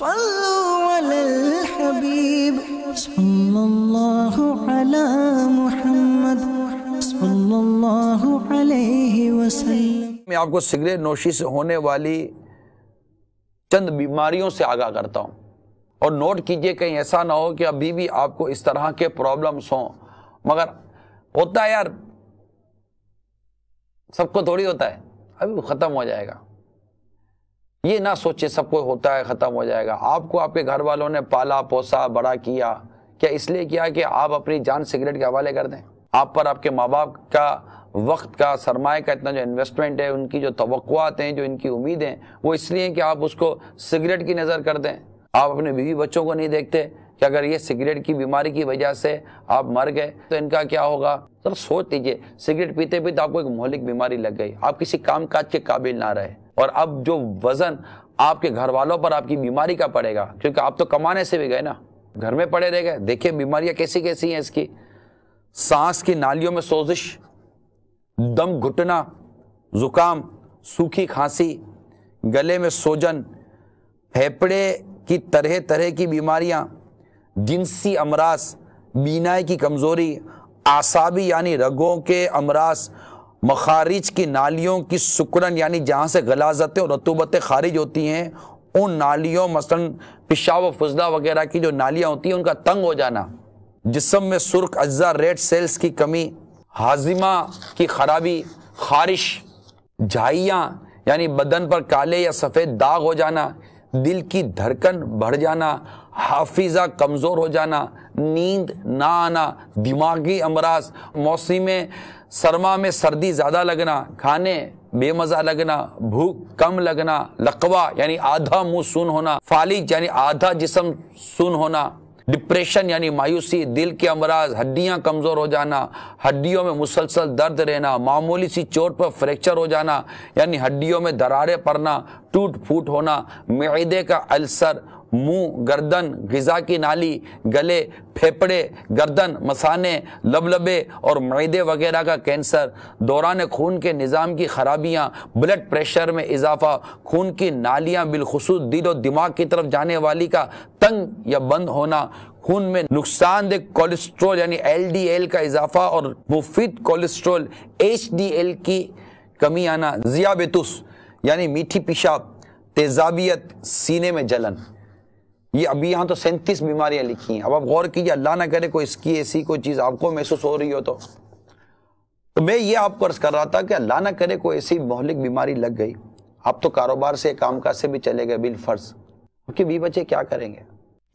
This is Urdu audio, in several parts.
میں آپ کو سگریٹ نوشی سے ہونے والی چند بیماریوں سے آگاہ کرتا ہوں اور نوٹ کیجئے کہیں ایسا نہ ہو کہ ابھی بھی آپ کو اس طرح کے پرابلمس ہوں مگر ہوتا ہے یار سب کو تھوڑی ہوتا ہے ابھی وہ ختم ہو جائے گا یہ نہ سوچے سب کو ہوتا ہے ختم ہو جائے گا آپ کو آپ کے گھر والوں نے پالا پوسا بڑا کیا کیا اس لیے کیا کہ آپ اپنی جان سگریٹ کے حوالے کر دیں آپ پر آپ کے ماں باپ کا وقت کا سرمایہ کا اتنا جو انویسٹمنٹ ہے ان کی جو توقعات ہیں جو ان کی امیدیں ہیں وہ اس لیے کہ آپ اس کو سگریٹ کی نظر کر دیں آپ اپنے بیوی بچوں کو نہیں دیکھتے کہ اگر یہ سگریٹ کی بیماری کی وجہ سے آپ مر گئے تو ان کا کیا ہوگا تو سوچ دیجئے سگریٹ پیتے بھی تو آپ کو ایک مہلک بیماری لگ گئی آپ کسی کام کاج کے قابل نہ رہے اور اب جو وزن آپ کے گھر والوں پر آپ کی بیماری کا پڑے گا کیونکہ آپ تو کمانے سے بھی گئے نا گھر میں پڑے رہ گئے دیکھیں بیماریاں کیسی کیسی ہیں اس کی سانس کی نالیوں میں سوزش دم گھٹنا زکام سوکھی کھانسی گلے میں سوجن پھیپڑے کی طرح طرح کی بیماریاں جنسی امراض بینائی کی کمزوری اعصابی یعنی رگوں کے امراض مخارج کی نالیوں کی سکرن یعنی جہاں سے غلازتیں اور رتوبتیں خارج ہوتی ہیں ان نالیوں مثلاً و فضلہ وغیرہ کی جو نالیاں ہوتی ہیں ان کا تنگ ہو جانا جسم میں سرخ اجزاء ریڈ سیلز کی کمی ہاضمہ کی خرابی خارش جھائیاں یعنی بدن پر کالے یا سفید داغ ہو جانا دل کی دھڑکن بڑھ جانا حافظہ کمزور ہو جانا نیند نہ آنا دماغی امراض موسم سرما میں سردی زیادہ لگنا کھانے بے مزہ لگنا بھوک کم لگنا لقوا یعنی آدھا منہ سن ہونا فالج یعنی آدھا جسم سن ہونا ڈپریشن یعنی مایوسی دل کے امراض ہڈیاں کمزور ہو جانا ہڈیوں میں مسلسل درد رہنا معمولی سی چوٹ پر فریکچر ہو جانا یعنی ہڈیوں میں درارے پڑنا ٹوٹ پھوٹ ہونا معدے کا السر منہ گردن غذا کی نالی گلے پھیپڑے گردن مسانے لبلبے اور معدے وغیرہ کا کینسر دوران خون کے نظام کی خرابیاں بلڈ پریشر میں اضافہ خون کی نالیاں بالخصوص دل و دماغ کی طرف جانے والی کا تنگ یا بند ہونا خون میں نقصان دہ کولیسٹرول یعنی ایل ڈی ایل کا اضافہ اور مفید کولیسٹرول ایچ ڈی ایل کی کمی آنا ضیا یعنی میٹھی پیشاب تیزابیت سینے میں جلن یہ ابھی یہاں تو سینتیس بیماریاں لکھی ہیں اب آپ غور کیجیے اللہ نہ کرے کوئی کوئی اس کی ایسی چیز آپ کو محسوس ہو رہی ہو تو تو میں یہ آپ کو عرض کر رہا تھا کہ اللہ نہ کرے کوئی ایسی مہلک بیماری لگ گئی آپ تو کاروبار سے کام کاج سے بھی چلے گئے بال فرض بچے کیا کریں گے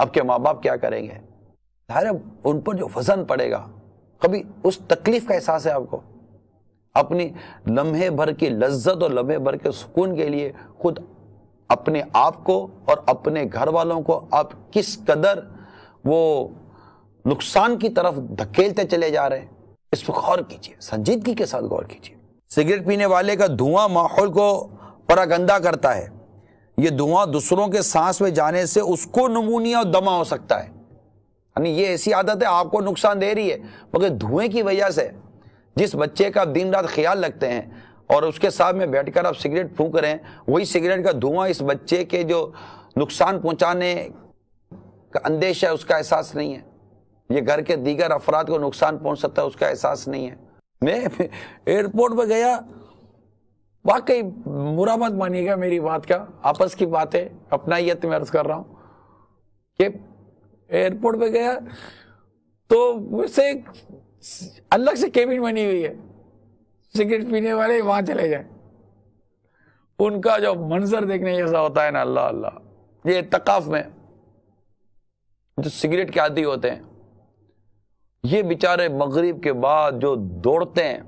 آپ کے ماں باپ کیا کریں گے ان پر جو وزن پڑے گا کبھی اس تکلیف کا احساس ہے آپ کو اپنی لمحے بھر کی لذت اور لمحے بھر کے سکون کے لیے خود اپنے آپ کو اور اپنے گھر والوں کو آپ کس قدر وہ نقصان کی طرف دھکیلتے چلے جا رہے ہیں اس پر غور غور سنجیدگی کے ساتھ سگریٹ پینے والے کا دھواں ماحول کو پراگندہ کرتا ہے یہ دھواں دوسروں کے سانس میں جانے سے اس کو نمونیا اور دمہ ہو سکتا ہے یعنی یہ ایسی عادت ہے آپ کو نقصان دے رہی ہے مگر دھوئے کی وجہ سے جس بچے کا دن رات خیال رکھتے ہیں اور اس کے سامنے بیٹھ کر آپ سگریٹ پھونک رہے ہیں وہی سگریٹ کا دھواں اس بچے کے جو نقصان پہنچانے کا اندیش ہے اس کا احساس نہیں ہے یہ گھر کے دیگر افراد کو نقصان پہنچ سکتا ہے اس کا احساس نہیں ہے میں ایئرپورٹ پہ گیا واقعی برا مت مانیے گا میری بات کا آپس کی بات ہے اپنا یت میں عرض کر رہا ہوں کہ ایئرپورٹ پہ گیا تو الگ سے کیبن بنی ہوئی ہے سگریٹ پینے والے وہاں چلے جائیں ان کا جو منظر دیکھنے جیسا ہوتا ہے نا اللہ اللہ یہ میں جو سگریٹ کے عادی ہوتے ہیں یہ بیچارے مغرب کے بعد جو دوڑتے ہیں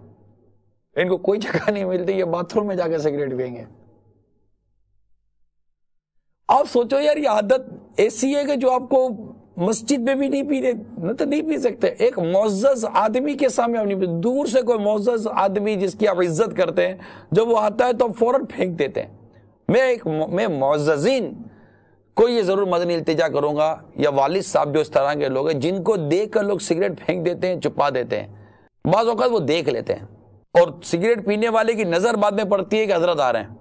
ان کو کوئی جگہ نہیں ملتی یہ باتھ روم میں جا کے سگریٹ گے آپ سوچو یار یہ عادت ایسی ہے کہ جو آپ کو مسجد میں بھی نہیں پیتے نہ تو نہیں پی سکتے ایک معزز آدمی کے سامنے نہیں دور سے کوئی معزز آدمی جس کی آپ عزت کرتے ہیں جب وہ آتا ہے تو فوراً پھینک دیتے ہیں میں میں ایک معززین کو یہ ضرور مدنی التجا کروں گا یا والد صاحب جو اس طرح کے لوگ ہیں جن کو دیکھ کر لوگ سگریٹ پھینک دیتے ہیں چھپا دیتے ہیں بعض اوقات وہ دیکھ لیتے ہیں اور سگریٹ پینے والے کی نظر بعد میں پڑتی ہے کہ حضرت آ رہے ہیں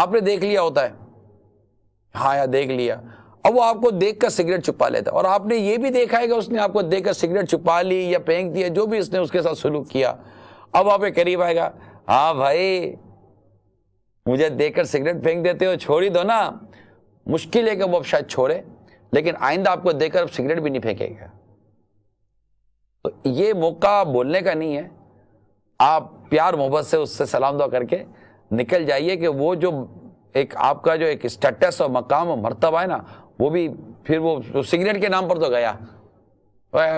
آپ نے دیکھ لیا ہوتا ہے ہاں یا ہاں، دیکھ لیا وہ آپ کو دیکھ کر سگریٹ چھپا لیتا ہے اور آپ نے یہ بھی دیکھا ہے کہ اس نے آپ کو دیکھ کر سگریٹ چھپا لی یا دیا جو بھی اس نے اس کے ساتھ سلوک کیا اب آپ کے قریب آئے گا ہاں بھائی مجھے دیکھ کر سگریٹ پھینک دیتے ہو چھوڑی دو نا مشکل ہے کہ وہ اب شاید چھوڑے لیکن آئندہ آپ کو دیکھ کر اب سگریٹ بھی نہیں پھینکے گا تو یہ موقع بولنے کا نہیں ہے آپ پیار محبت سے اس سے سلام دعا کر کے نکل جائیے کہ وہ جو ایک آپ کا جو ایک اسٹیٹس اور مقام اور مرتبہ ہے نا وہ بھی پھر وہ سگریٹ کے نام پر تو گیا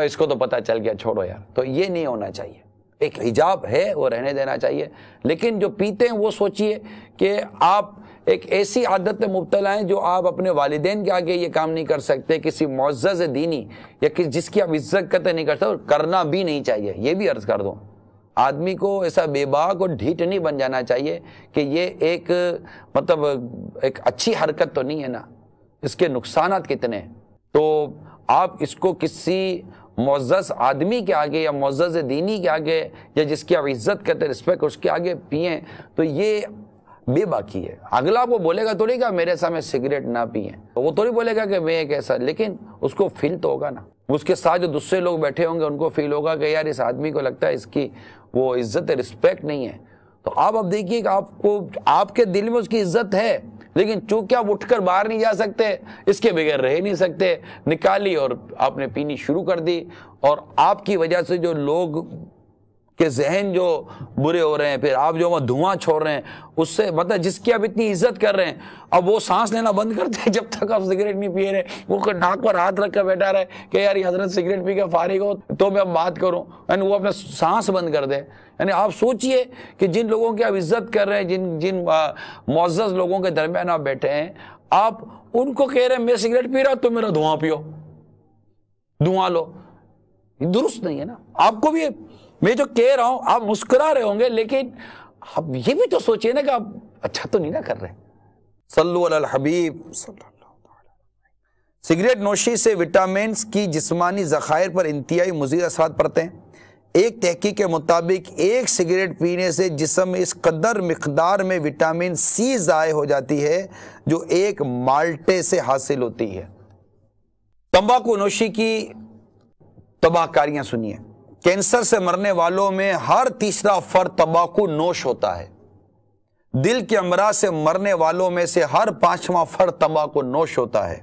اس کو تو پتہ چل گیا چھوڑو یار تو یہ نہیں ہونا چاہیے ایک حجاب ہے وہ رہنے دینا چاہیے لیکن جو پیتے ہیں وہ سوچیے کہ آپ ایک ایسی عادت میں مبتلا ہیں جو آپ اپنے والدین کے آگے یہ کام نہیں کر سکتے کسی معزز دینی یا جس کی آپ عزت کرتے نہیں کر سکتے اور کرنا بھی نہیں چاہیے یہ بھی عرض کر دوں آدمی کو ایسا بے باک اور ڈھیٹ نہیں بن جانا چاہیے کہ یہ ایک مطلب ایک اچھی حرکت تو نہیں ہے نا اس کے نقصانات کتنے ہیں تو آپ اس کو کسی معزز آدمی کے آگے یا معزز دینی کے آگے یا جس کی آپ عزت کرتے رسپیکٹ اس کے آگے پئیں تو یہ بے باقی ہے اگلا وہ بولے گا تو نہیں کہا میرے سامنے سگریٹ نہ پئیں وہ تو نہیں بولے گا کہ میں ایک ایسا لیکن اس کو فیل تو ہوگا نا اس کے ساتھ جو دوسرے لوگ بیٹھے ہوں گے ان کو فیل ہوگا کہ یار اس آدمی کو لگتا ہے اس کی وہ عزت رسپیکٹ نہیں ہے تو آپ اب دیکھیے کہ آپ کو آپ کے دل میں اس کی عزت ہے لیکن چونکہ اٹھ کر باہر نہیں جا سکتے اس کے بغیر رہ نہیں سکتے نکالی اور آپ نے پینی شروع کر دی اور آپ کی وجہ سے جو لوگ کہ ذہن جو برے ہو رہے ہیں پھر آپ جو دھواں چھوڑ رہے ہیں اس سے مطلب جس کی آپ اتنی عزت کر رہے ہیں اب وہ سانس لینا بند کرتے ہیں جب تک آپ سگریٹ نہیں پیے ناک پر ہاتھ رکھ کر بیٹھا رہے کہ یار حضرت سگریٹ پی کے فارغ ہو تو میں اب بات کروں یعنی وہ اپنا سانس بند کر دے یعنی آپ سوچئے کہ جن لوگوں کی آپ عزت کر رہے ہیں جن جن معزز لوگوں کے درمیان آپ بیٹھے ہیں آپ ان کو کہہ رہے ہیں میں سگریٹ پی رہا تو میرا دھواں پیو دھواں لو درست نہیں ہے نا آپ کو بھی میں جو کہہ رہا ہوں آپ مسکرا رہے ہوں گے لیکن آپ یہ بھی تو سوچے نا کہ آپ اچھا تو نہیں نہ کر رہے صلو علی الحبیب سگریٹ نوشی سے وٹامینز کی جسمانی ذخائر پر انتہائی مزید اثرات پڑتے ہیں ایک تحقیق کے مطابق ایک سگریٹ پینے سے جسم اس قدر مقدار میں وٹامن سی ضائع ہو جاتی ہے جو ایک مالٹے سے حاصل ہوتی ہے تمباکو نوشی کی تباہ کاریاں سنیے کینسر سے مرنے والوں میں ہر تیسرا فرد تمباکو نوش ہوتا ہے دل کے امراض سے مرنے والوں میں سے ہر پانچواں فرد تمباکو نوش ہوتا ہے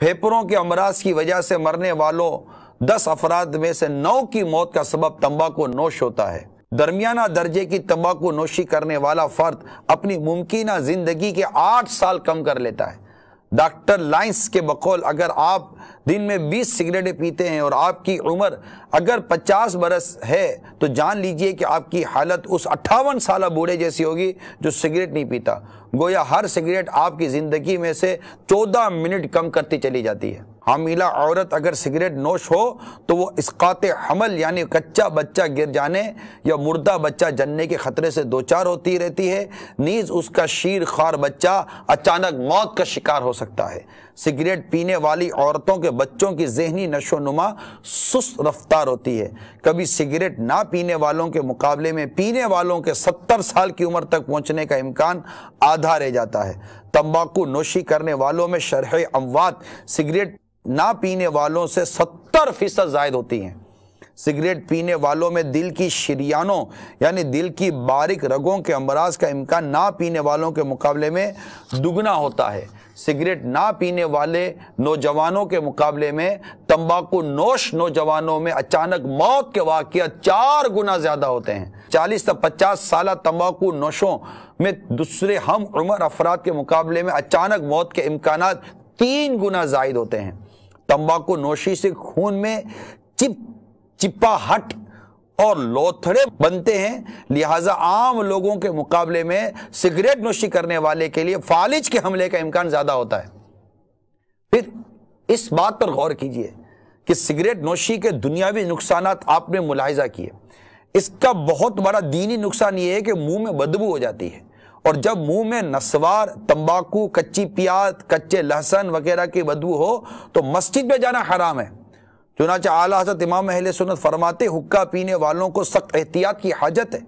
پھیپھڑوں کے امراض کی وجہ سے مرنے والوں دس افراد میں سے نو کی موت کا سبب تمباکو نوش ہوتا ہے درمیانہ درجے کی تمباکو نوشی کرنے والا فرد اپنی ممکنہ زندگی کے آٹھ سال کم کر لیتا ہے ڈاکٹر لائنس کے بقول اگر آپ دن میں بیس سگریٹیں پیتے ہیں اور آپ کی عمر اگر پچاس برس ہے تو جان لیجئے کہ آپ کی حالت اس اٹھاون سالہ بوڑھے جیسی ہوگی جو سگریٹ نہیں پیتا گویا ہر سگریٹ آپ کی زندگی میں سے چودہ منٹ کم کرتی چلی جاتی ہے حاملہ عورت اگر سگریٹ نوش ہو تو وہ اسقاط حمل یعنی کچا بچہ گر جانے یا مردہ بچہ جننے کے خطرے سے دوچار ہوتی رہتی ہے نیز اس کا شیر خار بچہ اچانک موت کا شکار ہو سکتا ہے سگریٹ پینے والی عورتوں کے بچوں کی ذہنی نشو و نما سست رفتار ہوتی ہے کبھی سگریٹ نہ پینے والوں کے مقابلے میں پینے والوں کے ستر سال کی عمر تک پہنچنے کا امکان آدھا رہ جاتا ہے تمباکو نوشی کرنے والوں میں شرح اموات سگریٹ نہ پینے والوں سے ستر فیصد زائد ہوتی ہیں سگریٹ پینے والوں میں دل کی شریانوں یعنی دل کی باریک رگوں کے امراض کا امکان نہ پینے والوں کے مقابلے میں دگنا ہوتا ہے سگریٹ نہ پینے والے نوجوانوں کے مقابلے میں تمباکو نوش نوجوانوں میں اچانک موت کے واقعات چار گنا زیادہ ہوتے ہیں چالیس سے پچاس سالہ تمباکو نوشوں میں دوسرے ہم عمر افراد کے مقابلے میں اچانک موت کے امکانات تین گنا زائد ہوتے ہیں تمباکو نوشی سے خون میں چپ چپا ہٹ اور لوتھڑے بنتے ہیں لہٰذا عام لوگوں کے مقابلے میں سگریٹ نوشی کرنے والے کے لیے فالج کے حملے کا امکان زیادہ ہوتا ہے پھر اس بات پر غور کیجئے کہ سگریٹ نوشی کے دنیاوی نقصانات آپ نے ملاحظہ کیے اس کا بہت بڑا دینی نقصان یہ ہے کہ منہ میں بدبو ہو جاتی ہے اور جب منہ میں نسوار تمباکو کچی پیات کچے لہسن وغیرہ کی بدبو ہو تو مسجد میں جانا حرام ہے چنانچہ اعلیٰ حضرت امام اہل سنت فرماتے حکہ پینے والوں کو سخت احتیاط کی حاجت ہے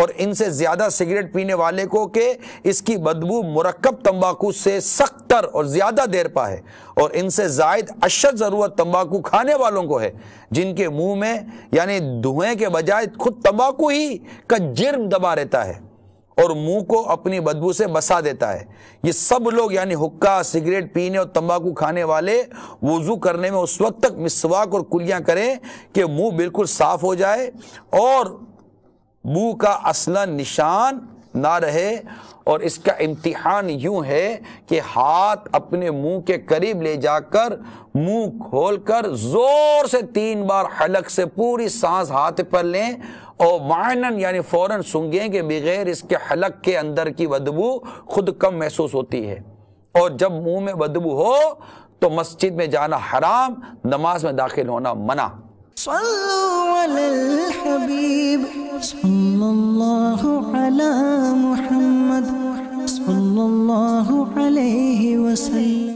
اور ان سے زیادہ سگریٹ پینے والے کو کہ اس کی بدبو مرکب تمباکو سے سخت تر اور زیادہ دیر پا ہے اور ان سے زائد اشد ضرورت تمباکو کھانے والوں کو ہے جن کے منہ میں یعنی دھویں کے بجائے خود تمباکو ہی کا جرم دبا رہتا ہے اور منہ کو اپنی بدبو سے بسا دیتا ہے یہ سب لوگ یعنی حکا سگریٹ پینے اور تمباکو کھانے والے وضو کرنے میں اس وقت تک مسواک اور کلیاں کریں کہ منہ بالکل صاف ہو جائے اور منہ کا اصلا نشان نہ رہے اور اس کا امتحان یوں ہے کہ ہاتھ اپنے منہ کے قریب لے جا کر منہ کھول کر زور سے تین بار حلق سے پوری سانس ہاتھ پر لیں اور معنن یعنی فوراً سنگیں کہ بغیر اس کے حلق کے اندر کی بدبو خود کم محسوس ہوتی ہے اور جب منہ میں بدبو ہو تو مسجد میں جانا حرام نماز میں داخل ہونا منع صلوا على الحبيب صلى الله على محمد صلى الله عليه وسلم